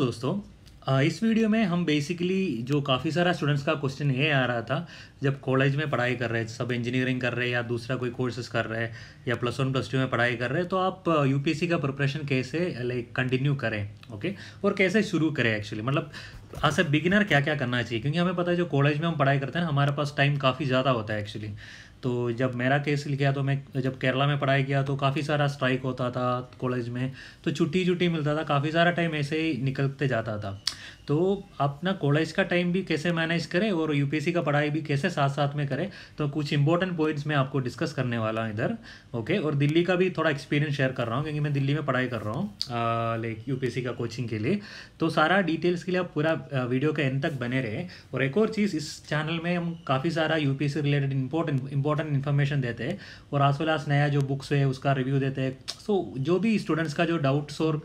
दोस्तों इस वीडियो में हम बेसिकली जो काफ़ी सारा स्टूडेंट्स का क्वेश्चन ये आ रहा था जब कॉलेज में पढ़ाई कर रहे हैं सब इंजीनियरिंग कर रहे हैं या दूसरा कोई कोर्सेज कर रहे हैं या प्लस वन प्लस टू में पढ़ाई कर रहे हैं तो आप यूपीएससी का प्रिपरेशन कैसे लाइक कंटिन्यू करें ओके और कैसे शुरू करें एक्चुअली मतलब आज ए बिगिनर क्या क्या करना चाहिए क्योंकि हमें पता है जो कॉलेज में हम पढ़ाई करते हैं हमारे पास टाइम काफ़ी ज़्यादा होता है एक्चुअली तो जब मेरा केस लिख गया तो मैं जब केरला में पढ़ाई किया तो काफ़ी सारा स्ट्राइक होता था कॉलेज में तो छुट्टी छुट्टी मिलता था काफ़ी सारा टाइम ऐसे ही निकलते जाता था तो अपना कॉलेज का टाइम भी कैसे मैनेज करें और यूपीएससी का पढ़ाई भी कैसे साथ साथ में करें तो कुछ इंपॉर्टेंट पॉइंट्स मैं आपको डिस्कस करने वाला हूँ इधर ओके और दिल्ली का भी थोड़ा एक्सपीरियंस शेयर कर रहा हूँ क्योंकि मैं दिल्ली में पढ़ाई कर रहा हूँ लाइक यूपीएससी का कोचिंग के लिए तो सारा डिटेल्स के लिए आप पूरा वीडियो के एंड तक बने रहे और एक और चीज़ इस चैनल में हम काफ़ी सारा यू रिलेटेड इंपॉर्टेंट इंपॉर्टेंट इन्फॉर्मेशन देते हैं और आस वेल नया जो बुक्स है उसका रिव्यू देते हैं सो जो भी स्टूडेंट्स का जो डाउट्स और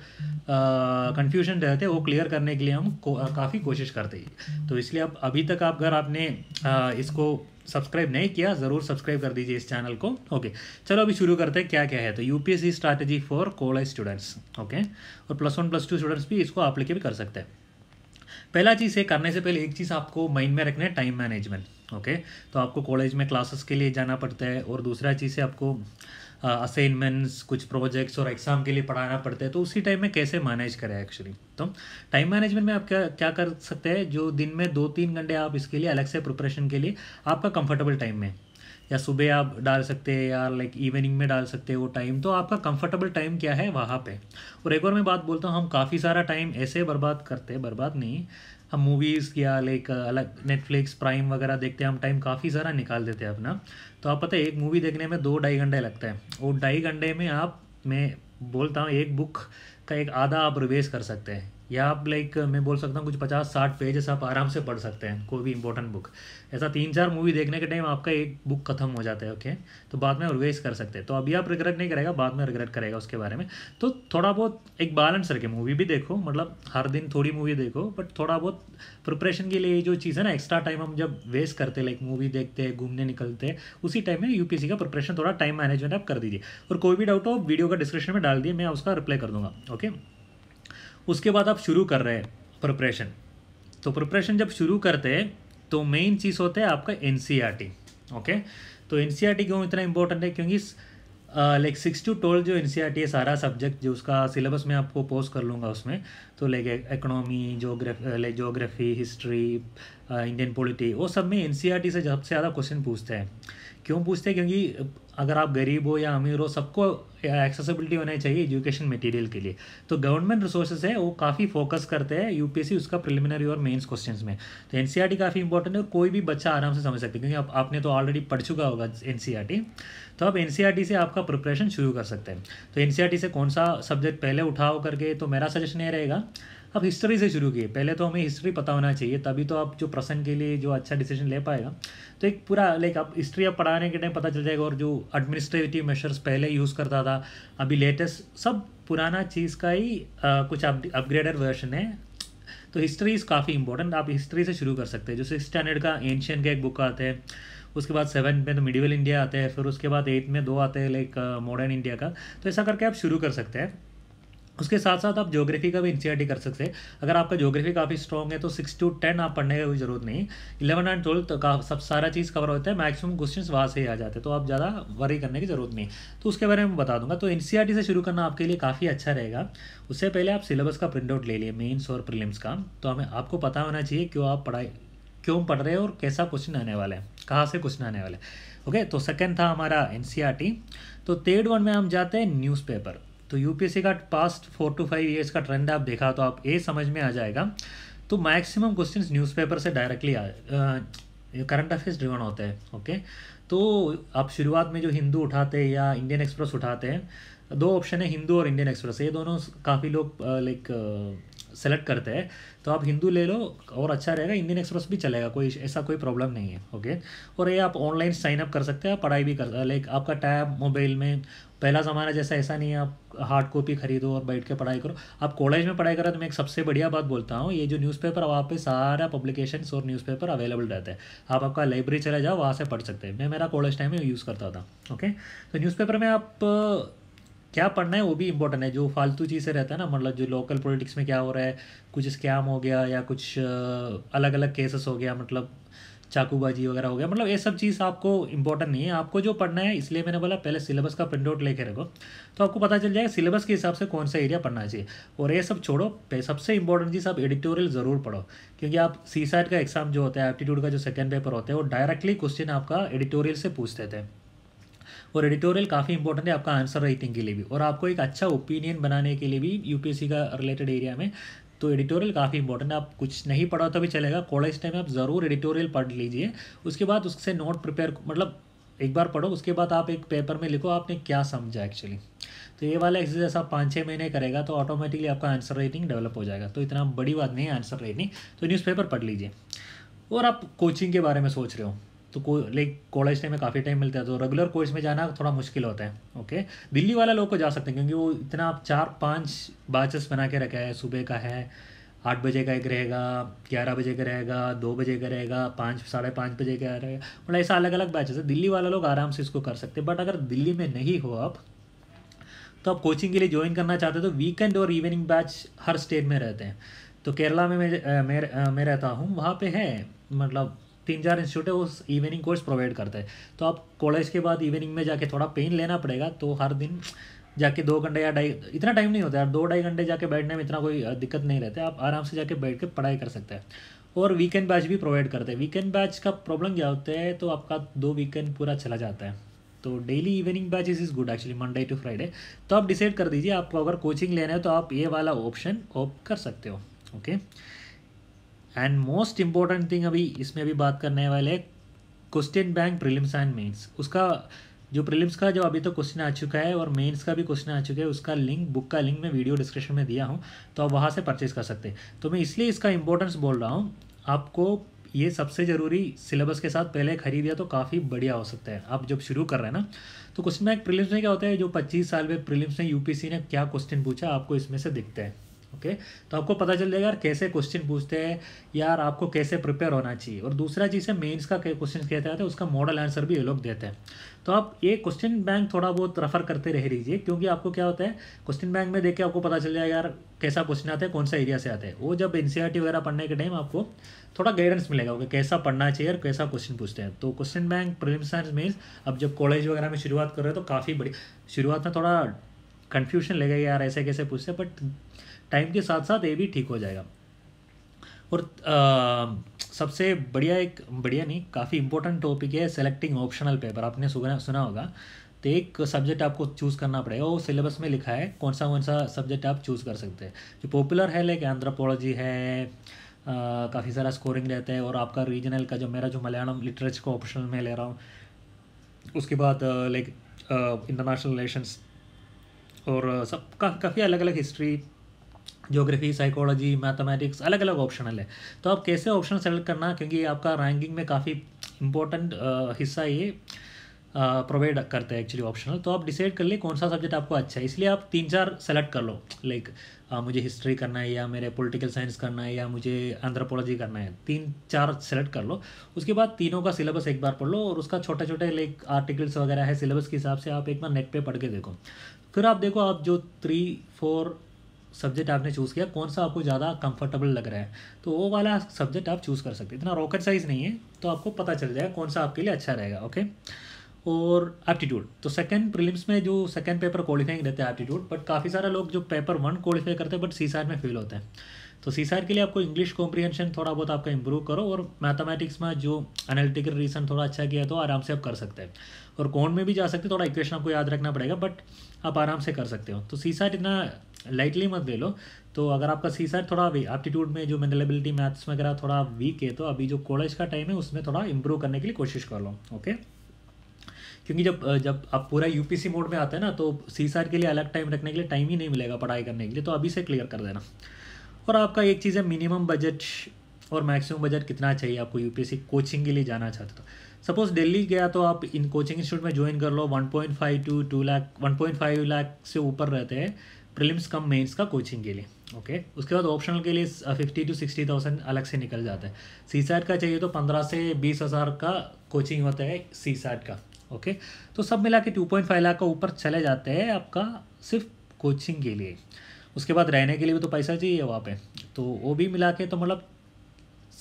कन्फ्यूजन रहते हैं वो क्लियर करने के लिए हम काफ़ी कोशिश करते हैं तो इसलिए अब अभी तक आप अगर आपने आ, इसको सब्सक्राइब नहीं किया ज़रूर सब्सक्राइब कर दीजिए इस चैनल को ओके चलो अभी शुरू करते हैं क्या क्या है तो UPSC strategy for college students okay और plus one plus two students भी इसको अप्लीकेबल कर सकते हैं पहला चीज़ है करने से पहले एक चीज़ आपको माइंड में रखना है टाइम मैनेजमेंट ओके तो आपको कॉलेज में क्लासेस के लिए जाना पड़ता है और दूसरा चीज़ है आपको असाइनमेंट्स uh, कुछ प्रोजेक्ट्स और एग्ज़ाम के लिए पढ़ाना पड़ता है तो उसी टाइम में कैसे मैनेज करें एक्चुअली तो टाइम मैनेजमेंट में आप क्या क्या कर सकते हैं जो दिन में दो तीन घंटे आप इसके लिए अलग से प्रिपरेशन के लिए आपका कंफर्टेबल टाइम में या सुबह आप डाल सकते हैं या लाइक इवनिंग में डाल सकते हैं वो टाइम तो आपका कंफर्टेबल टाइम क्या है वहाँ पे और एक बार मैं बात बोलता हूँ हम काफ़ी सारा टाइम ऐसे बर्बाद करते हैं बर्बाद नहीं हम मूवीज़ या लाइक अलग नेटफ्लिक्स प्राइम वगैरह देखते हैं हम टाइम काफ़ी सारा निकाल देते हैं अपना तो आप पता है एक मूवी देखने में दो ढाई घंटे लगता है वो ढाई घंटे में आप मैं बोलता हूँ एक बुक का एक आधा आप रिवेज कर सकते हैं या आप लाइक मैं बोल सकता हूँ कुछ पचास साठ पेजेस आप आराम से पढ़ सकते हैं कोई भी इंपॉर्टेंट बुक ऐसा तीन चार मूवी देखने के टाइम आपका एक बुक खत्म हो जाता है ओके तो बाद में रिवेज कर सकते हैं तो अभी आप रिग्रेट नहीं करेगा बाद में रिग्रेट करेगा उसके बारे में तो थोड़ा बहुत एक बैलेंस रखे मूवी भी देखो मतलब हर दिन थोड़ी मूवी देखो बट थोड़ा बहुत प्रिपरेशन के लिए जो चीज़ है ना एक्स्ट्रा टाइम हम जब वेस्ट करते लाइक मूवी देखते हैं घूमने निकलते हैं उसी टाइम में यूपीएससी का प्रिपरेशन थोड़ा टाइम मैनेजमेंट आप कर दीजिए और कोई भी डाउट हो वीडियो का डिस्क्रिप्शन में डाल दिए मैं उसका रिप्लाई कर दूंगा ओके उसके बाद आप शुरू कर रहे हैं प्रिपरेशन तो प्रिपरेशन जब शुरू करते हैं तो मेन चीज़ होता है आपका एन ओके e तो एन e क्यों इतना इंपॉर्टेंट है क्योंकि लाइक सिक्स टू ट्वेल्व जो एन e है सारा सब्जेक्ट जो उसका सिलेबस मैं आपको पोस्ट कर लूँगा उसमें तो like economy geography like geography history Indian polity वो सब में एन से सबसे ज़्यादा क्वेश्चन पूछते हैं क्यों पूछते हैं क्योंकि अगर आप गरीब हो या अमीर हो सबको एक्सेसिबिलिटी होना चाहिए एजुकेशन मटेरियल के लिए तो गवर्नमेंट रिसोर्सेज है वो काफ़ी फोकस करते हैं यूपीएससी उसका प्रिलिमिनरी और मेंस क्वेश्चंस में तो एन काफ़ी इंपॉर्टेंट है और कोई भी बच्चा आराम से समझ सकते क्योंकि आप, आपने तो ऑलरेडी पढ़ चुका होगा एन e तो आप एन e से आपका प्रिपरेशन शुरू कर सकते हैं तो एन e से कौन सा सब्जेक्ट पहले उठाओ करके तो मेरा सजेशन ये रहेगा अब हिस्ट्री से शुरू किए पहले तो हमें हिस्ट्री पता होना चाहिए तभी तो आप जो प्रसंग के लिए जो अच्छा डिसीजन ले पाएगा तो एक पूरा लाइक आप हिस्ट्री आप पढ़ाने के टाइम पता चल जाएगा और जो एडमिनिस्ट्रेटिव मेशर्स पहले यूज़ करता था अभी लेटेस्ट सब पुराना चीज़ का ही आ, कुछ अपग्रेडेड वर्जन है तो हिस्ट्री इज़ काफ़ी इंपॉर्टेंट आप हिस्ट्री से शुरू कर सकते हैं जो सिक्स स्टैंडर्ड का एंशियन का एक बुक आते हैं उसके बाद सेवन में तो मिडिवल इंडिया आते हैं फिर उसके बाद एट में दो आते हैं लाइक मॉडर्न इंडिया का तो ऐसा करके आप शुरू कर सकते हैं उसके साथ साथ आप ज्योग्राफी का भी एन कर सकते हैं अगर आपका ज्योग्राफी काफ़ी स्ट्रॉग है तो सिक्स टू टेन आप पढ़ने की कोई ज़रूरत नहीं इलेवन एंड ट्वेल्व तो का सब सारा चीज़ कवर होता है मैक्सिमम क्वेश्चन वहाँ से ही आ जाते हैं तो आप ज़्यादा वरी करने की ज़रूरत नहीं तो उसके बारे में बता दूंगा तो एन से शुरू करना आपके लिए काफ़ी अच्छा रहेगा उससे पहले आप सिलेबस का प्रिंटआउट ले लिए मेन्स और प्रिलिम्स का तो हमें आपको पता होना चाहिए क्यों आप पढ़ाई क्यों पढ़ रहे हैं और कैसा क्वेश्चन आने वाला है कहाँ से क्वेश्चन आने वाला है ओके तो सेकेंड था हमारा एन तो थर्ड वन में हम जाते हैं न्यूज़पेपर तो यूपीएससी का past four to five years का ट्रेंड आप देखा तो आप ये समझ में आ जाएगा तो मैक्सिमम क्वेश्चंस न्यूज़पेपर से डायरेक्टली करंट अफेयर्स ड्रिवन होते हैं ओके तो आप शुरुआत में जो हिंदू उठाते हैं या इंडियन एक्सप्रेस उठाते हैं दो ऑप्शन है हिंदू और इंडियन एक्सप्रेस ये दोनों काफ़ी लोग लाइक सेलेक्ट करते हैं तो आप हिंदू ले लो और अच्छा रहेगा इंडियन एक्सप्रेस भी चलेगा कोई ऐसा कोई प्रॉब्लम नहीं है ओके और ये आप ऑनलाइन साइन अप कर सकते हैं पढ़ाई भी कर लाइक आपका टैब मोबाइल में पहला ज़माना जैसा ऐसा नहीं है आप हार्ड कॉपी खरीदो और बैठ के पढ़ाई करो आप कॉलेज में पढ़ाई करो तो मैं एक सबसे बढ़िया बात बोलता हूँ ये जो न्यूज़पेपर वहाँ पे सारा पब्लिकेशन और न्यूज़पेपर अवेलेबल रहता है आप आपका लाइब्रेरी चले जाओ वहाँ से पढ़ सकते हैं मैं मेरा कॉलेज टाइम में यूज़ करता था ओके तो न्यूज़पेपर में आप क्या पढ़ना है वो भी इम्पोर्टेंट है जो फालतू चीज़ें रहता है ना मतलब जो लोकल पॉलिटिक्स में क्या हो रहा है कुछ स्कैम हो गया या कुछ अलग अलग केसेस हो गया मतलब चाकूबाजी वगैरह हो गया मतलब ये सब चीज़ आपको इंपॉर्टेंट नहीं है आपको जो पढ़ना है इसलिए मैंने बोला पहले सिलेबस का प्रिंट आउट लेके रखो तो आपको पता चल जाएगा सिलेबस के हिसाब से कौन सा एरिया पढ़ना चाहिए और ये सब छोड़ो सबसे इंपॉर्टेंट चीज़ आप एडिटोरियल ज़रूर पढ़ो क्योंकि आप सी साइड का एग्जाम जो होता है एप्टीट्यूड का जो सेकेंड पेपर होता है वो डायरेक्टली क्वेश्चन आपका एडिटोरियल से पूछते थे और एडिटोरियल काफ़ी इंपॉर्टेंट है आपका आंसर राइटिंग के लिए भी और आपको एक अच्छा ओपिनियन बनाने के लिए भी यूपीएससी का रिलेटेड एरिया में तो एडिटोरियल काफ़ी इंपॉर्टेंट है आप कुछ नहीं पढ़ा तो भी चलेगा कॉलेज टाइम में आप ज़रूर एडिटोरियल पढ़ लीजिए उसके बाद उससे नोट प्रिपेयर मतलब एक बार पढ़ो उसके बाद आप एक पेपर में लिखो आपने क्या समझा एक्चुअली तो ये वाला एक्सरसाइज आप पाँच छः महीने करेगा तो ऑटोमेटिकली आपका आंसर राइटिंग डेवलप हो जाएगा तो इतना बड़ी बात नहीं है आंसर राइटिंग तो न्यूज़पेपर पढ़ लीजिए और आप कोचिंग के बारे में सोच रहे हो तो को लाइक कॉलेज टाइम में काफ़ी टाइम मिलता है तो रेगुलर कोर्स में जाना थोड़ा मुश्किल होता है ओके दिल्ली वाला लोग को जा सकते हैं क्योंकि वो इतना आप चार पाँच बैचेस बना के रखा है सुबह का है आठ बजे का एक रहेगा ग्यारह बजे का रहेगा दो बजे का रहेगा पाँच साढ़े पाँच बजे का रहेगा मतलब ऐसा अलग अलग बैचेस है दिल्ली वाला लोग आराम से इसको कर सकते हैं बट अगर दिल्ली में नहीं हो आप तो आप कोचिंग के लिए ज्वाइन करना चाहते हो तो वीकेंड और इवनिंग बैच हर स्टेट में रहते हैं तो केरला में मैं मैं, मैं रहता हूँ वहाँ पे है मतलब तीन चार इंस्टीट्यूट है वो इवनिंग कोर्स प्रोवाइड करता है तो आप कॉलेज के बाद इवनिंग में जाके थोड़ा पेन लेना पड़ेगा तो हर दिन जाके दो घंटे या ढाई इतना टाइम नहीं होता यार दो ढाई घंटे जाके बैठने में इतना कोई दिक्कत नहीं रहता आप आराम से जाके बैठ के पढ़ाई कर सकते हैं और वीकेंड बैच भी प्रोवाइड करते हैं वीकेंड बैच का प्रॉब्लम क्या होता है तो आपका दो वीकेंड पूरा चला जाता है तो daily evening batch is good actually Monday to Friday तो आप डिसाइड कर दीजिए आपको अगर कोचिंग लेना है तो आप ये वाला ऑप्शन ऑप कर सकते हो okay okay? And most important thing अभी इसमें अभी बात करने वाले question bank prelims and mains उसका जो प्रिलिम्स का जो अभी तो क्वेश्चन आ चुका है और मेंस का भी क्वेश्चन आ चुका है उसका लिंक बुक का लिंक मैं वीडियो डिस्क्रिप्शन में दिया हूँ तो आप वहाँ से परचेज कर सकते हैं तो मैं इसलिए इसका इंपॉर्टेंस बोल रहा हूँ आपको ये सबसे ज़रूरी सिलेबस के साथ पहले खरीदिया तो काफ़ी बढ़िया हो सकता है आप जब शुरू कर रहे हैं ना तो क्वेश्चन बैंक प्रिलिम्स में क्या होता है जो पच्चीस साल में प्रिलिम्स में यू ने क्या क्वेश्चन पूछा आपको इसमें से दिखता है ओके तो आपको पता चल जाएगा यार कैसे क्वेश्चन पूछते हैं यार आपको कैसे प्रिपेयर होना चाहिए और दूसरा है मेन्स का क्वेश्चन कहते हैं उसका मॉडल आंसर भी ये लोग देते हैं तो आप ये क्वेश्चन बैंक थोड़ा बहुत रेफर करते रह लीजिए क्योंकि आपको क्या होता है क्वेश्चन बैंक में देख के आपको पता चल जाएगा यार कैसा क्वेश्चन आता है कौन सा एरिया से आता है वो जब एन वगैरह पढ़ने के टाइम आपको थोड़ा गाइडेंस मिलेगा ओके कैसा पढ़ना चाहिए और कैसा क्वेश्चन पूछते हैं तो क्वेश्चन बैंक प्रिलिम्स मीन्स अब जब कॉलेज वगैरह में शुरुआत कर रहे हो तो काफ़ी बड़ी शुरुआत में थोड़ा कन्फ्यूजन लगेगा यार ऐसे कैसे पूछते हैं बट टाइम के साथ साथ ये भी ठीक हो जाएगा और आ, सबसे बढ़िया एक बढ़िया नहीं काफ़ी इंपॉर्टेंट टॉपिक है सेलेक्टिंग ऑप्शनल पेपर आपने सुना सुना होगा तो एक सब्जेक्ट आपको चूज़ करना पड़ेगा वो सिलेबस में लिखा है कौन सा कौन सा सब्जेक्ट आप चूज़ कर सकते हैं जो पॉपुलर है लाइक एंथ्रोपोलॉजी है काफ़ी सारा स्कोरिंग रहता है और आपका रीजनल का जो मेरा जो मलयालम लिटरेचर को ऑप्शनल में ले रहा हूँ उसके बाद लाइक इंटरनेशनल रिलेशंस और सब का काफ़ी अलग अलग हिस्ट्री ज्योग्राफी साइकोलॉजी मैथमेटिक्स अलग अलग ऑप्शनल है तो आप कैसे ऑप्शन सेलेक्ट करना क्योंकि आपका रैंकिंग में काफ़ी इंपॉर्टेंट हिस्सा ये प्रोवाइड करते हैं एक्चुअली ऑप्शनल तो आप डिसाइड कर लिए कौन सा सब्जेक्ट आपको अच्छा है इसलिए आप तीन चार सेलेक्ट कर लो लाइक like, मुझे हिस्ट्री करना है या मेरे पॉलिटिकल साइंस करना है या मुझे एंथ्रोपोलॉजी करना है तीन चार सेलेक्ट कर लो उसके बाद तीनों का सिलेबस एक बार पढ़ लो और उसका छोटे छोटे लाइक आर्टिकल्स वगैरह है सिलेबस के हिसाब से आप एक बार नेट पर पढ़ के देखो फिर आप देखो आप जो थ्री फोर सब्जेक्ट आपने चूज़ किया कौन सा आपको ज़्यादा कंफर्टेबल लग रहा है तो वो वाला सब्जेक्ट आप चूज़ कर सकते हैं इतना रॉकेट साइज नहीं है तो आपको पता चल जाएगा कौन सा आपके लिए अच्छा रहेगा ओके और एप्टीट्यूड तो सेकेंड प्रीलिम्स में जो सेकंड पेपर क्वालिफाइंग रहता है एप्टीट्यूड बट काफ़ी सारे लोग जो पेपर वन क्वालिफाई करते हैं बट सी में फेल होते हैं तो सी के लिए आपको इंग्लिश कॉम्प्रीहेंशन थोड़ा बहुत आपका इंप्रूव करो और मैथमेटिक्स में जो एनालिटिकल रीजन थोड़ा अच्छा किया तो आराम से आप कर सकते हैं और कौन में भी जा सकते हैं थोड़ा इक्वेशन आपको याद रखना पड़ेगा बट आप आराम से कर सकते हो तो सी इतना लाइटली मत ले लो तो अगर आपका सी साइड थोड़ा एप्टीट्यूड में जो मैनेबिलिटी मैथ्स वगैरह थोड़ा वीक है तो अभी जो कॉलेज का टाइम है उसमें थोड़ा इम्प्रूव करने के लिए कोशिश कर लो ओके क्योंकि जब जब आप पूरा यूपीसी मोड में आते हैं ना तो सी साइड के लिए अलग टाइम रखने के लिए टाइम ही नहीं मिलेगा पढ़ाई करने के लिए तो अभी से क्लियर कर देना और आपका एक चीज़ है मिनिमम बजट और मैक्सिमम बजट कितना चाहिए आपको यू कोचिंग के लिए जाना चाहते तो सपोज दिल्ली गया तो आप इन कोचिंग इंस्टीट्यूट में ज्वाइन कर लो one point five to one lakh five lakh से ऊपर रहते हैं प्रिलिम्स कम मेंस का कोचिंग के लिए ओके okay. उसके बाद ऑप्शनल के लिए फिफ्टी टू सिक्सटी थाउजेंड अलग से निकल जाता है सी का चाहिए तो पंद्रह से बीस हज़ार का कोचिंग होता है सी का ओके okay. तो सब मिला के टू पॉइंट फाइव लाख का ऊपर चले जाते हैं आपका सिर्फ कोचिंग के लिए उसके बाद रहने के लिए भी तो पैसा चाहिए वहाँ पे तो वो भी मिला के तो मतलब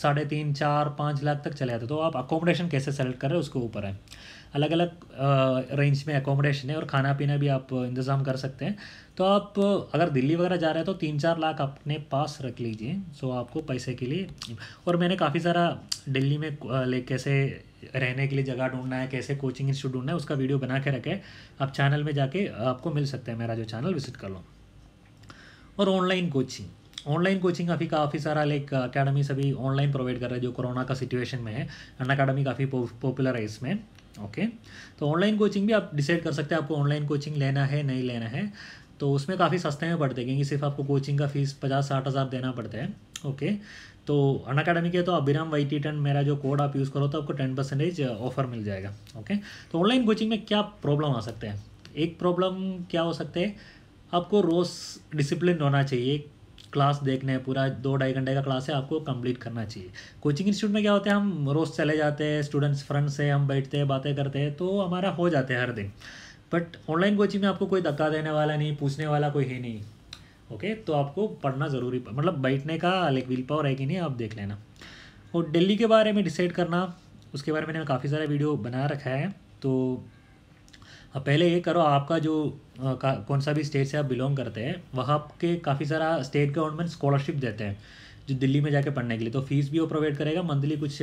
साढ़े तीन चार पाँच लाख तक चले जाते तो आप अकोमोडेशन कैसे सेलेक्ट कर रहे हो उसके ऊपर है अलग अलग रेंज में अकोमोडेशन है और खाना पीना भी आप इंतज़ाम कर सकते हैं तो आप अगर दिल्ली वगैरह जा रहे हैं तो तीन चार लाख अपने पास रख लीजिए सो आपको पैसे के लिए और मैंने काफ़ी सारा दिल्ली में ले कैसे रहने के लिए जगह ढूंढना है कैसे कोचिंग इंस्टीट्यूट ढूंढना है उसका वीडियो बना के रखें आप चैनल में जाके आपको मिल सकता है मेरा जो चैनल विजिट कर लो और ऑनलाइन कोचिंग ऑनलाइन कोचिंग अभी काफ़ी सारा लाइक अकेडमी सभी ऑनलाइन प्रोवाइड कर रहे हैं जो कोरोना का सिचुएशन में है अन अकेडमी काफ़ी पॉपुलर है इसमें ओके तो ऑनलाइन कोचिंग भी आप डिसाइड कर सकते हैं आपको ऑनलाइन कोचिंग लेना है नहीं लेना है तो उसमें काफ़ी सस्ते में पड़ते हैं क्योंकि सिर्फ आपको कोचिंग का फीस पचास साठ हज़ार देना पड़ता है ओके तो अन अकेडमी के तो अभिराम वाई टी टन मेरा जो कोड आप यूज़ करो तो आपको टेन परसेंटेज ऑफर uh, मिल जाएगा ओके तो ऑनलाइन कोचिंग में क्या प्रॉब्लम आ सकते हैं एक प्रॉब्लम क्या हो सकते हैं आपको रोज़ डिसिप्लिन होना चाहिए क्लास देखने हैं पूरा दो ढाई घंटे का क्लास है आपको कंप्लीट करना चाहिए कोचिंग इंस्टीट्यूट में क्या होता है हम रोज़ चले जाते हैं स्टूडेंट्स फ्रेंड्स से हम बैठते हैं बातें करते हैं तो हमारा हो जाता है हर दिन बट ऑनलाइन कोचिंग में आपको कोई धक्का देने वाला नहीं पूछने वाला कोई है नहीं ओके okay, तो आपको पढ़ना ज़रूरी मतलब बैठने का लाइक विल पावर है कि नहीं आप देख लेना और दिल्ली के बारे में डिसाइड करना उसके बारे में मैंने काफ़ी सारा वीडियो बना रखा है तो अब पहले ये करो आपका जो आ, कौन सा भी स्टेट से आप बिलोंग करते हैं वहाँ के काफ़ी सारा स्टेट गवर्नमेंट स्कॉलरशिप देते हैं जो दिल्ली में जाके पढ़ने के लिए तो फीस भी वो प्रोवाइड करेगा मंथली कुछ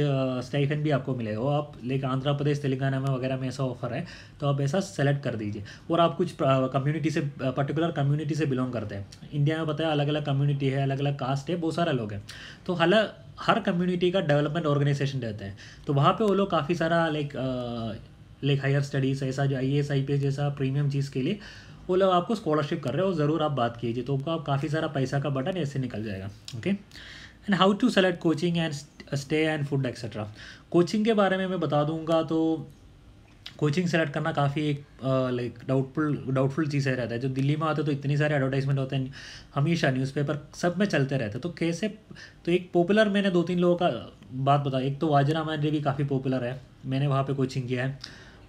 स्टाइफन भी आपको मिलेगा वो आप लाइक आंध्र प्रदेश तेलंगाना में वगैरह में ऐसा ऑफर है तो आप ऐसा सेलेक्ट कर दीजिए और आप कुछ कम्युनिटी से पर्टिकुलर कम्युनिटी से बिलोंग करते हैं इंडिया में पता है अलग अलग कम्युनिटी है अलग अलग कास्ट है बहुत सारे लोग हैं तो हल हर कम्युनिटी का डेवलपमेंट ऑर्गेनाइजेशन रहते हैं तो वहाँ पे वो लोग काफ़ी सारा लाइक लाइक हायर स्टडीज़ ऐसा जो I S I P S जैसा प्रीमियम चीज़ के लिए वो लोग आपको स्कॉलरशिप कर रहे हो ज़रूर आप बात कीजिए तो आपका काफ़ी सारा पैसा का बटन ऐसे निकल जाएगा okay and how to select coaching and stay and food etcetera coaching के बारे में मैं बता दूंगा तो कोचिंग सेलेक्ट करना काफ़ी एक लाइक डाउटफुल डाउटफुल चीज़ है रहता है जो दिल्ली में आते तो इतनी सारे एडवर्टाइजमेंट होते हैं हमेशा न्यूज़पेपर सब में चलते रहते हैं तो कैसे तो एक पॉपुलर मैंने दो तीन लोगों का बात बताया एक तो वाजरा मैंने भी काफ़ी पॉपुलर है मैंने वहाँ पे कोचिंग किया है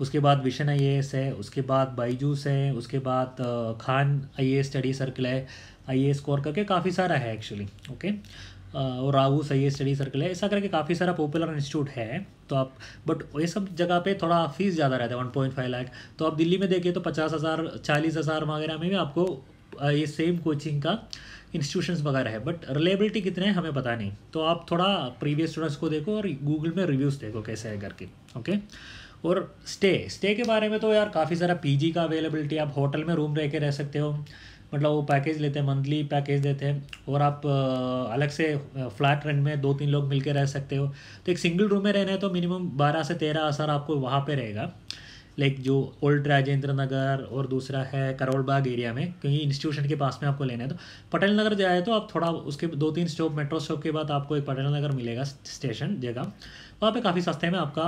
उसके बाद विशन आई है उसके बाद बाईजूस है उसके बाद खान आई स्टडी सर्कल है आई ए स्कोर करके काफ़ी सारा है एक्चुअली ओके और राहूस आई स्टडी सर्कल है ऐसा करके काफ़ी सारा पॉपुलर इंस्टीट्यूट है तो आप बट ये सब जगह पे थोड़ा फीस ज़्यादा रहता है वन पॉइंट फाइव लाख तो आप दिल्ली में देखिए तो पचास हज़ार चालीस हज़ार वगैरह में भी आपको ये सेम कोचिंग का इंस्टीट्यूशंस वगैरह है बट रिलेबिलिटी कितने हैं हमें पता नहीं तो आप थोड़ा प्रीवियस स्टूडेंट्स को देखो और गूगल में रिव्यूज़ देखो कैसे है करके ओके okay? और स्टे स्टे के बारे में तो यार काफ़ी सारा पीजी का अवेलेबिलिटी आप होटल में रूम रह के रह सकते हो मतलब वो पैकेज लेते हैं मंथली पैकेज देते हैं और आप अलग से फ्लैट रेंट में दो तीन लोग मिल रह सकते हो तो एक सिंगल रूम में रहना है तो मिनिमम बारह से तेरह असर आपको वहाँ पर रहेगा लाइक जो ओल्ड राजेंद्र नगर और दूसरा है करोलबाग एरिया में क्योंकि इंस्टीट्यूशन के पास में आपको लेना है तो पटेल नगर जाए तो आप थोड़ा उसके दो तीन स्टॉप मेट्रो स्टॉप के बाद आपको एक पटेल नगर मिलेगा स्टेशन जगह वहाँ पर काफ़ी सस्ते में आपका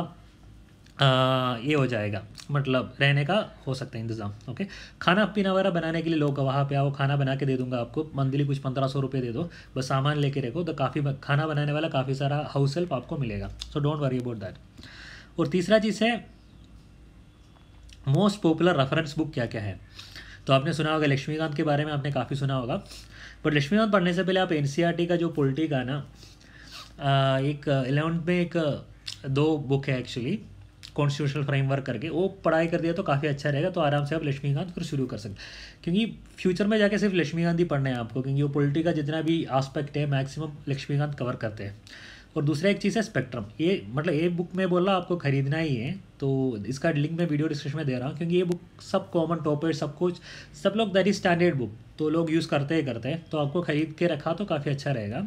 ये हो जाएगा मतलब रहने का हो सकता है इंतज़ाम ओके खाना पीना वगैरह बनाने के लिए लोग वहाँ पे आओ खाना बना के दे दूंगा आपको मंथली कुछ पंद्रह सौ रुपये दे दो बस सामान लेके रखो तो काफ़ी खाना बनाने वाला काफ़ी सारा हाउस हेल्प आपको मिलेगा so don't worry about that और तीसरा चीज़ है मोस्ट पॉपुलर रेफरेंस बुक क्या क्या है तो आपने सुना होगा लक्ष्मीकांत के बारे में आपने काफ़ी सुना होगा बट लक्ष्मीकांत पढ़ने से पहले आप एन e का जो पोल्टी का ना एक एलेवंथ में एक दो बुक है एक्चुअली कॉन्स्टिट्यूशनल फ्रेमवर्क करके वो पढ़ाई कर दिया तो काफ़ी अच्छा रहेगा तो आराम से आप लक्ष्मीकांत फिर शुरू कर सकते क्योंकि फ्यूचर में जाके सिर्फ लक्ष्मीकांत ही पढ़ना है आपको क्योंकि वो पोलिटी का जितना भी आस्पेक्ट है मैक्सिमम लक्ष्मीकांत कवर करते हैं और दूसरा एक चीज़ है स्पेक्ट्रम ये मतलब ये बुक में बोला आपको खरीदना ही है तो इसका लिंक मैं वीडियो डिस्क्रिप्शन में दे रहा हूँ क्योंकि ये बुक सब कॉमन टॉपर सब कुछ सब लोग दैट इज स्टैंडर्ड बुक तो लोग यूज़ करते ही करते हैं तो आपको खरीद के रखा तो काफ़ी अच्छा रहेगा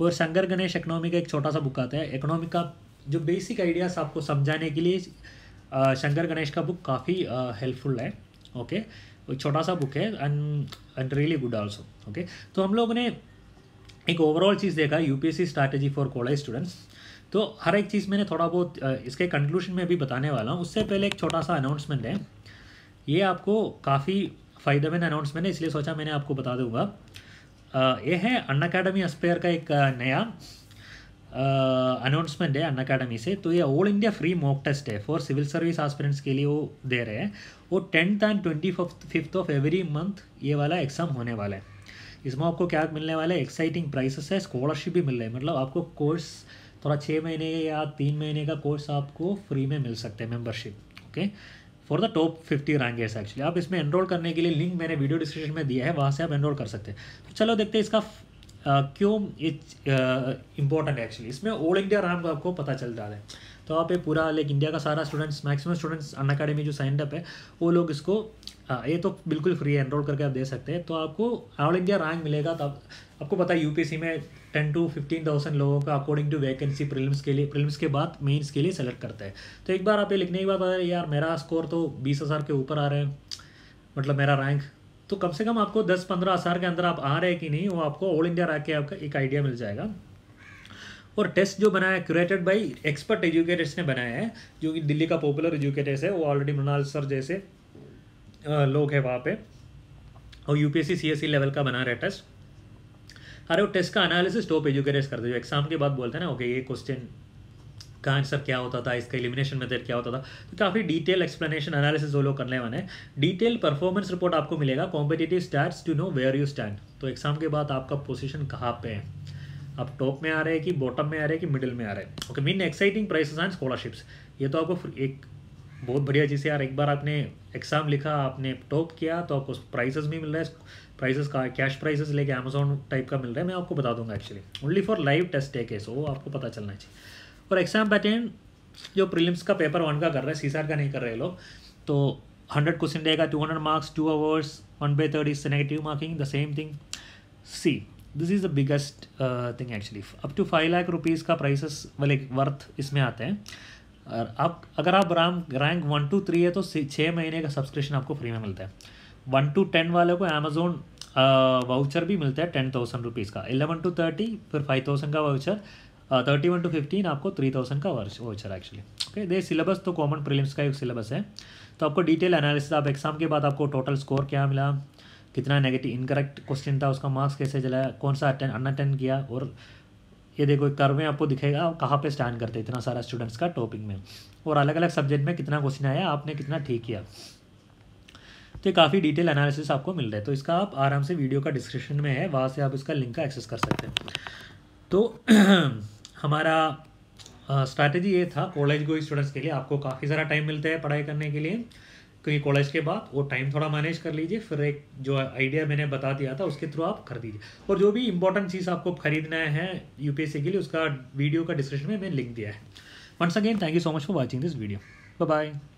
और शंकर गणेश इकोनॉमी का एक छोटा सा बुक आता है इकोनॉमी का जो बेसिक आइडियाज़ आपको समझाने के लिए शंकर गणेश का बुक काफ़ी हेल्पफुल है ओके छोटा सा बुक है and and really good also okay तो हम लोग ने एक ओवरऑल चीज़ देखा UPSC strategy for college students तो हर एक चीज़ मैंने थोड़ा बहुत इसके कंक्लूजन में भी बताने वाला हूँ उससे पहले एक छोटा सा अनाउंसमेंट है ये आपको काफ़ी फ़ायदेमंद अनाउंसमेंट है इसलिए सोचा मैंने आपको बता दूंगा ये है अन अकेडमी अस्पेयर का एक नया अनाउंसमेंट है अन अकाडमी से तो ये all India free mock test है फॉर सिविल सर्विस आस्पिरेंट्स के लिए वो दे रहे हैं वो tenth and twenty fifth of every month ये वाला एग्ज़ाम होने वाला है इसमें आपको क्या मिलने वाला है एक्साइटिंग प्राइसेस है स्कॉलरशिप भी मिल रही है मतलब आपको कोर्स थोड़ा छः महीने या तीन महीने का कोर्स आपको फ्री में मिल सकता है membership okay for the top fifty rankers actually आप इसमें एनरोल करने के लिए लिंक मैंने वीडियो डिस्क्रिप्शन में दिया है वहाँ से आप एनरोल कर सकते हैं तो चलो देखते हैं इसका क्यों इट्स है एक्चुअली इसमें ऑल इंडिया रैंक आपको पता चल रहा है तो आप ये पूरा लाइक इंडिया का सारा students maximum students Unacademy जो साइन अप है वो लोग इसको आ, ये तो बिल्कुल फ्री है एनरोल करके आप दे सकते हैं तो आपको ऑल इंडिया रैंक मिलेगा तब तो आप, आपको पता है यूपीएससी में टेन टू फिफ्टीन थाउजेंड लोगों का अकॉर्डिंग टू वैकेंसी प्रिलिम्स के लिए प्रिलिम्स के बाद मेंस के लिए सेलेक्ट करता है तो एक बार आप ये लिखने के बाद यार मेरा स्कोर तो बीस हज़ार के ऊपर आ रहे हैं मतलब मेरा रैंक तो कम से कम आपको 10-15 आसार के अंदर आप आ रहे हैं कि नहीं वो आपको ऑल इंडिया रह के आपका एक आइडिया मिल जाएगा और टेस्ट जो बनाया है क्यूरेटेड बाई एक्सपर्ट एजुकेटर्स ने बनाया है जो कि दिल्ली का पॉपुलर एजुकेटर्स है वो ऑलरेडी मृणाल सर जैसे लोग हैं वहाँ पे और यू पी एस लेवल का बना रहा है टेस्ट अरे वो टेस्ट का एनालिसिस टॉप एजुकेटर्स करते जो एग्जाम के बाद बोलते हैं ना ओके ये क्वेश्चन का क्या होता था इसका एलिमिनेशन मेथड क्या होता था तो काफ़ी डिटेल एक्सप्लेनेशन एनालिसिस वो लोग करने वाले हैं डिटेल परफॉर्मेंस रिपोर्ट आपको मिलेगा competitive stats to know where you stand तो एग्जाम के बाद आपका पोजिशन कहाँ पे है आप टॉप में आ रहे हैं कि बॉटम में आ रहे हैं कि मिडिल में आ रहे हैं okay mean exciting prizes and scholarships ये तो आपको एक बहुत बढ़िया चीज़ है यार एक बार आपने एग्ज़ाम लिखा आपने टॉप किया तो आपको प्राइजेस भी मिल रहा है प्राइजेस का कैश प्राइजेस लेके अमेजोन टाइप का मिल रहा है मैं आपको बता दूंगा actually only for live test take है सो आपको पता चलना चाहिए फॉर एग्जाम बैठे जो प्रीलिम्स का पेपर वन का कर रहे हैं सीसार का नहीं कर रहे लोग तो हंड्रेड क्वेश्चन देगा two hundred marks two hours one by third is negative marking the same thing see this is the biggest thing actually up to five lakh rupees का प्राइसेस वाले वर्थ इसमें आते हैं और आप अगर आप राम रैंक वन टू थ्री है तो छः महीने का सब्सक्रिप्शन आपको फ्री में मिलता है वन टू टेन वाले को अमेजोन वाउचर uh, भी मिलता है टेन थाउजेंड रुपीज़ का एलेवन टू थर्टी फिर फाइव थाउजेंड का voucher thirty one to fifteen आपको थ्री थाउजेंड का worth voucher actually okay the syllabus तो कॉमन प्रीलिम्स का एक सिलेबस है तो आपको डिटेल एनालिसिस आप एग्जाम के बाद आपको टोटल स्कोर क्या मिला कितना नेगेटिव इनकरेक्ट क्वेश्चन था उसका मार्क्स कैसे चला कौन सा अटेंड अन अटेंड किया और ये देखो एक कर्वे आपको दिखेगा कहाँ पे स्टैंड करते इतना सारा स्टूडेंट्स का टॉपिक में और अलग अलग सब्जेक्ट में कितना क्वेश्चन आया आपने कितना ठीक किया तो काफ़ी डिटेल एनालिसिस आपको मिल रहा है तो इसका आप आराम से वीडियो का डिस्क्रिप्शन में है वहाँ से आप इसका लिंक का एक्सेस कर सकते हैं तो हमारा स्ट्रैटेजी ये था कॉलेज गोई स्टूडेंट्स के लिए आपको काफ़ी सारा टाइम मिलता है पढ़ाई करने के लिए क्योंकि कॉलेज के बाद वो टाइम थोड़ा मैनेज कर लीजिए फिर एक जो आइडिया मैंने बता दिया था उसके थ्रू आप कर दीजिए और जो भी इंपॉर्टेंट चीज़ आपको खरीदना है यूपीएससी के लिए उसका वीडियो का डिस्क्रिप्शन में मैंने लिंक दिया है once again thank you so much for watching this video bye